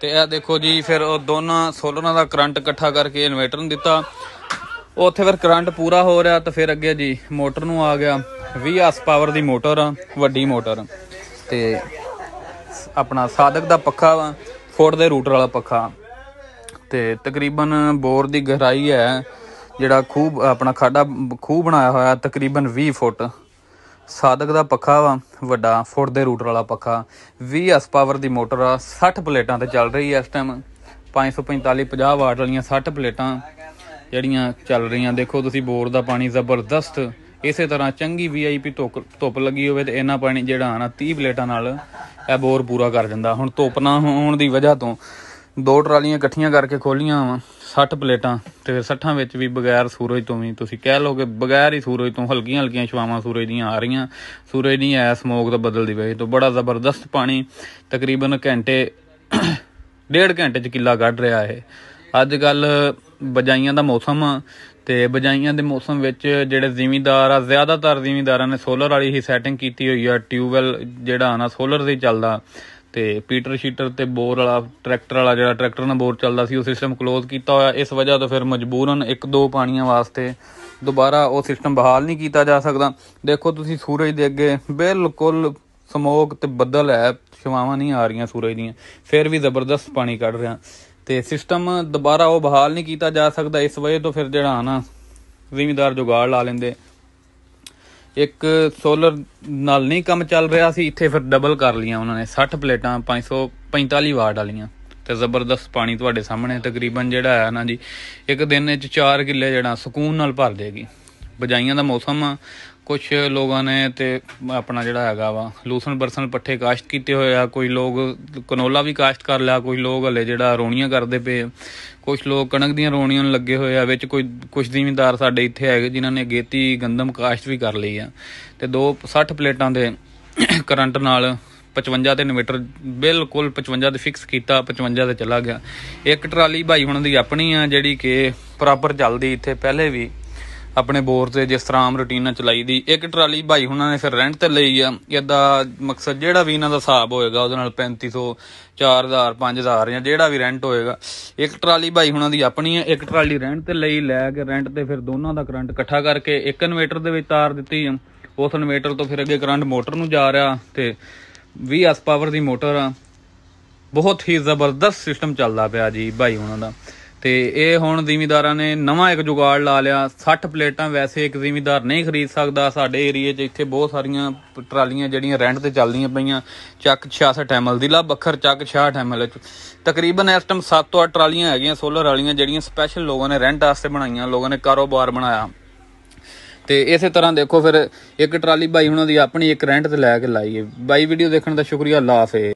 ਤੇ ਇਹ ਦੇਖੋ ਜੀ ਫਿਰ ਉਹ ਦੋਨਾਂ ਸੋਲਰਾਂ ਦਾ ਕਰੰਟ ਇਕੱਠਾ ਕਰਕੇ ਇਨਵੇਟਰ ਨੂੰ ਦਿੱਤਾ ਉੱਥੇ ਫਿਰ ਕਰੰਟ ਪੂਰਾ ਹੋ ਰਿਹਾ ਤਾਂ ਫਿਰ ਅੱਗੇ ਜੀ ਮੋਟਰ ਨੂੰ ਆ ਗਿਆ 20 ਆਸ ਪਾਵਰ ਦੀ ਮੋਟਰ ਆ ਵੱਡੀ ਮੋਟਰ ਤੇ ਆਪਣਾ ਸਾਧਕ ਦਾ ਪੱਖਾ ਵਾ ਫੋਰ ਦੇ ਰੂਟਰ ਵਾਲਾ ਪੱਖਾ ਤੇ ਤਕਰੀਬਨ ਬੋਰ ਦੀ ਗਹਿਰਾਈ ਹੈ ਜਿਹੜਾ ਖੂਬ ਆਪਣਾ ਖਾਡਾ ਖੂਹ ਬਣਾਇਆ ਹੋਇਆ ਤਕਰੀਬਨ 20 ਫੁੱਟ ਸਾਦਕ ਦਾ ਪੱਖਾ ਵਾ ਵੱਡਾ ਫੁੱਟ ਦੇ ਰੂਟਰ ਵਾਲਾ ਪੱਖਾ 20 ਐਸ ਪਾਵਰ ਦੀ ਮੋਟਰ ਆ 60 ਪਲੇਟਾਂ ਤੇ ਚੱਲ ਰਹੀ ਐ ਇਸ ਟਾਈਮ 545 50 ਵਾਟ ਵਾਲੀਆਂ 60 ਪਲੇਟਾਂ ਜਿਹੜੀਆਂ ਚੱਲ ਰਹੀਆਂ ਦੇਖੋ ਤੁਸੀਂ ਬੋਰ ਦਾ ਪਾਣੀ ਜ਼ਬਰਦਸਤ ਇਸੇ ਤਰ੍ਹਾਂ ਚੰਗੀ ਵੀਆਈਪੀ ਧੁੱਪ ਲੱਗੀ ਹੋਵੇ ਤੇ ਇਹਨਾਂ ਪਾਣੀ ਜਿਹੜਾ ਆਣਾ 30 ਪਲੇਟਾਂ ਨਾਲ ਇਹ ਬੋਰ ਪੂਰਾ ਕਰ ਜਾਂਦਾ ਹੁਣ ਧੁੱਪ ਨਾ ਹੋਣ ਦੀ ਵਜ੍ਹਾ ਤੋਂ ਦੋ ਟਰਾਲੀਆਂ ਇਕੱਠੀਆਂ ਕਰਕੇ ਖੋਲੀਆਂ ਵਾ 60 ਪਲੇਟਾਂ ਤੇ 60ਾਂ ਵਿੱਚ ਵੀ ਬਗੈਰ ਸੂਰਜ ਤੋਂ ਵੀ ਤੁਸੀਂ ਕਹਿ ਲਓਗੇ ਬਗੈਰ ਹੀ ਸੂਰਜ ਤੋਂ ਹਲਕੀਆਂ ਹਲਕੀਆਂ ਛਵਾਵਾਂ ਸੂਰਜ ਦੀਆਂ ਆ ਰਹੀਆਂ ਸੂਰਜ ਨਹੀਂ ਆਇਆ ਸਮੋਗ ਦਾ ਬਦਲ ਦੀ ਵਜ੍ਹਾ ਤੋਂ ਬੜਾ ਜ਼ਬਰਦਸਤ ਪਾਣੀ ਤਕਰੀਬਨ ਘੰਟੇ ਡੇਢ ਘੰਟੇ ਚ ਕਿੱਲਾ ਕੱਢ ਰਿਹਾ ਇਹ ਅੱਜ ਕੱਲ ਬਜਾਈਆਂ ਦਾ ਮੌਸਮ ਆ ਤੇ ਬਜਾਈਆਂ ਦੇ ਮੌਸਮ ਵਿੱਚ ਜਿਹੜੇ ਜ਼ਿਮੀਂਦਾਰ ਆ ਜ਼ਿਆਦਾਤਰ ਜ਼ਿਮੀਂਦਾਰਾਂ ਨੇ ਸੋਲਰ ਵਾਲੀ ਹੀ ਸੈਟਿੰਗ ਕੀਤੀ ਹੋਈ ਆ ਟਿਊਬਵੈਲ ਜਿਹੜਾ ਆ ਨਾ ਸੋਲਰ ਤੇ ਚੱਲਦਾ ਤੇ ਪੀਟਰ ਸ਼ੀਟਰ ਤੇ ਬੋਰ ਵਾਲਾ ਟਰੈਕਟਰ ਵਾਲਾ ਜਿਹੜਾ ਟਰੈਕਟਰ ਨਾਲ ਬੋਰ ਚੱਲਦਾ ਸੀ ਉਹ ਸਿਸਟਮ ਕਲੋਜ਼ ਕੀਤਾ ਹੋਇਆ ਇਸ ਵਜ੍ਹਾ ਤੋਂ ਫਿਰ ਮਜਬੂਰਨ ਇੱਕ ਦੋ ਪਾਣੀਆਂ ਵਾਸਤੇ ਦੁਬਾਰਾ ਉਹ ਸਿਸਟਮ ਬਹਾਲ ਨਹੀਂ ਕੀਤਾ ਜਾ ਸਕਦਾ ਦੇਖੋ ਤੁਸੀਂ ਸੂਰਜ ਦੇ ਅੱਗੇ ਬਿਲਕੁਲ ਸਮੋਕ ਤੇ ਬੱਦਲ ਹੈ ਛਵਾਵਾਂ ਨਹੀਂ ਆ ਰਹੀਆਂ ਸੂਰਜ ਦੀਆਂ ਫਿਰ ਵੀ ਜ਼ਬਰਦਸਤ ਪਾਣੀ ਕੱਢ ਰਿਹਾ ਤੇ ਸਿਸਟਮ ਦੁਬਾਰਾ ਉਹ ਬਹਾਲ ਨਹੀਂ ਕੀਤਾ ਜਾ ਸਕਦਾ ਇਸ ਵਜ੍ਹਾ ਤੋਂ ਫਿਰ ਜਿਹੜਾ ਨਾ ਜ਼ਿਮੀਦਾਰ ਜੁਗਾੜ ਲਾ ਲੈਂਦੇ ਇੱਕ ਸੋਲਰ ਨਾਲ ਨਹੀਂ ਕੰਮ ਚੱਲ ਰਿਹਾ ਸੀ ਇੱਥੇ ਫਿਰ ਡਬਲ ਕਰ ਲਿਆ ਉਹਨਾਂ ਨੇ 60 ਪਲੇਟਾਂ 545 ਵਾਟ ਵਾਲੀਆਂ ਤੇ ਜ਼ਬਰਦਸਤ ਪਾਣੀ ਤੁਹਾਡੇ ਸਾਹਮਣੇ ਤਕਰੀਬਨ ਜਿਹੜਾ ਆ ਨਾ ਜੀ ਇੱਕ ਦਿਨ ਵਿੱਚ 4 ਕਿੱਲੇ ਜਿਹੜਾ ਸਕੂਨ ਨਾਲ ਭਰ ਦੇਗੀ ਬਜਾਈਆਂ ਦਾ ਮੌਸਮ ਆ ਕੁਝ ਲੋਕਾਂ ਨੇ ਤੇ ਆਪਣਾ ਜਿਹੜਾ ਹੈਗਾ ਵਾ ਲੂਸਨ ਬਰਸਨ ਪੱਠੇ ਕਾਸ਼ਤ ਕੀਤੇ ਹੋਏ ਆ ਕੋਈ ਲੋਕ ਕਨੋਲਾ ਵੀ ਕਾਸ਼ਤ ਕਰ ਲਿਆ ਕੋਈ ਲੋਕ ਹਲੇ ਜਿਹੜਾ ਰੋਣੀਆਂ ਕਰਦੇ ਪਏ ਕੁਝ ਲੋਕ ਕਣਕ ਦੀਆਂ ਰੋਣੀਆਂ ਲੱਗੇ ਹੋਏ ਆ ਵਿੱਚ ਕੋਈ ਕੁਝ ਜ਼ਿਮੀਂਦਾਰ ਸਾਡੇ ਇੱਥੇ ਹੈਗੇ ਜਿਨ੍ਹਾਂ ਨੇ ਗੇਤੀ ਗੰਦਮ ਕਾਸ਼ਤ ਵੀ ਕਰ ਲਈ ਆ ਤੇ ਦੋ 60 ਪਲੇਟਾਂ ਦੇ ਕਰੰਟ ਨਾਲ 55 ਤੇ ਇਨਵੇਟਰ ਬਿਲਕੁਲ 55 ਤੇ ਫਿਕਸ ਕੀਤਾ 55 ਤੇ ਚਲਾ ਗਿਆ ਇੱਕ ਟਰਾਲੀ ਭਾਈ ਹੁਣ ਦੀ ਆਪਣੀ ਆ ਜਿਹੜੀ ਕਿ ਪ੍ਰੋਪਰ ਚੱਲਦੀ ਇੱਥੇ ਪਹਿਲੇ ਵੀ ਆਪਣੇ ਬੋਰ ਤੇ ਜਿਸ ਤਰ੍ਹਾਂ ਆਮ ਰੁਟੀਨ ਨਾਲ ਚਲਾਈ ਦੀ ਇੱਕ ਟਰਾਲੀ ਭਾਈ ਹੁਣਾਂ ਨੇ ਫਿਰ ਰੈਂਟ ਤੇ ਲਈ ਆ ਇਹਦਾ ਮਕਸਦ ਜਿਹੜਾ ਵੀ ਇਹਨਾਂ ਦਾ ਹਿਸਾਬ ਹੋਏਗਾ ਉਹਦੇ ਨਾਲ 3500 4000 5000 ਜਾਂ ਜਿਹੜਾ ਵੀ ਰੈਂਟ ਹੋਏਗਾ ਇੱਕ ਟਰਾਲੀ ਭਾਈ ਹੁਣਾਂ ਦੀ ਆਪਣੀ ਹੈ ਇੱਕ ਟਰਾਲੀ ਰੈਂਟ ਤੇ ਲਈ ਲੈ ਕੇ ਰੈਂਟ ਤੇ ਫਿਰ ਦੋਨਾਂ ਦਾ ਕਰੰਟ ਇਕੱਠਾ ਕਰਕੇ ਇੱਕ ਇਨਵੇਟਰ ਦੇ ਵਿੱਚ ਤਾਰ ਦਿੱਤੀ ਉਸ ਇਨਵੇਟਰ ਤੋਂ ਫਿਰ ਅੱਗੇ ਕਰੰਟ ਮੋਟਰ ਨੂੰ ਜਾ ਰਿਹਾ ਤੇ 20 ਐਸ ਪਾਵਰ ਦੀ ਮੋਟਰ ਆ ਬਹੁਤ ਹੀ ਜ਼ਬਰਦਸਤ ਸਿਸਟਮ ਚੱਲਦਾ ਪਿਆ ਜੀ ਭਾਈ ਉਹਨਾਂ ਦਾ ਤੇ ਇਹ ਹੁਣ ਜ਼ਿਮੀਦਾਰਾਂ ਨੇ ਨਵਾਂ ਇੱਕ ਜੁਗਾੜ ਲਾ ਲਿਆ 60 ਪਲੇਟਾਂ ਵੈਸੇ ਇੱਕ ਜ਼ਿਮੀਦਾਰ ਨਹੀਂ ਖਰੀਦ ਸਕਦਾ ਸਾਡੇ ਏਰੀਏ 'ਚ ਇੱਥੇ ਬਹੁਤ ਸਾਰੀਆਂ ਟਰਾਲੀਆਂ ਜਿਹੜੀਆਂ ਰੈਂਟ ਤੇ ਚੱਲਦੀਆਂ ਪਈਆਂ ਚੱਕ 66 ਐਮਐਲ ਦੀ ਲਾ ਬੱਖਰ ਚੱਕ 66 ਐਮਐਲ ਤਕਰੀਬਨ ਇਸ ਟਾਈਮ 7 ਤੋਂ 8 ਟਰਾਲੀਆਂ ਹੈਗੀਆਂ ਸੋਲਰ ਵਾਲੀਆਂ ਜਿਹੜੀਆਂ ਸਪੈਸ਼ਲ ਲੋਕਾਂ ਨੇ ਰੈਂਟ ਵਾਸਤੇ ਬਣਾਈਆਂ ਲੋਕਾਂ ਨੇ ਕਾਰੋਬਾਰ ਬਣਾਇਆ ਤੇ ਇਸੇ ਤਰ੍ਹਾਂ ਦੇਖੋ ਫਿਰ ਇੱਕ ਟਰਾਲੀ ਬਾਈ ਹੁਣਾਂ ਦੀ ਆਪਣੀ ਇੱਕ ਰੈਂਟ ਤੇ ਲੈ ਕੇ ਲਾਈਏ ਬਾਈ ਵੀਡੀਓ ਦੇਖਣ ਦਾ ਸ਼ੁਕਰੀਆ ਲਾਫ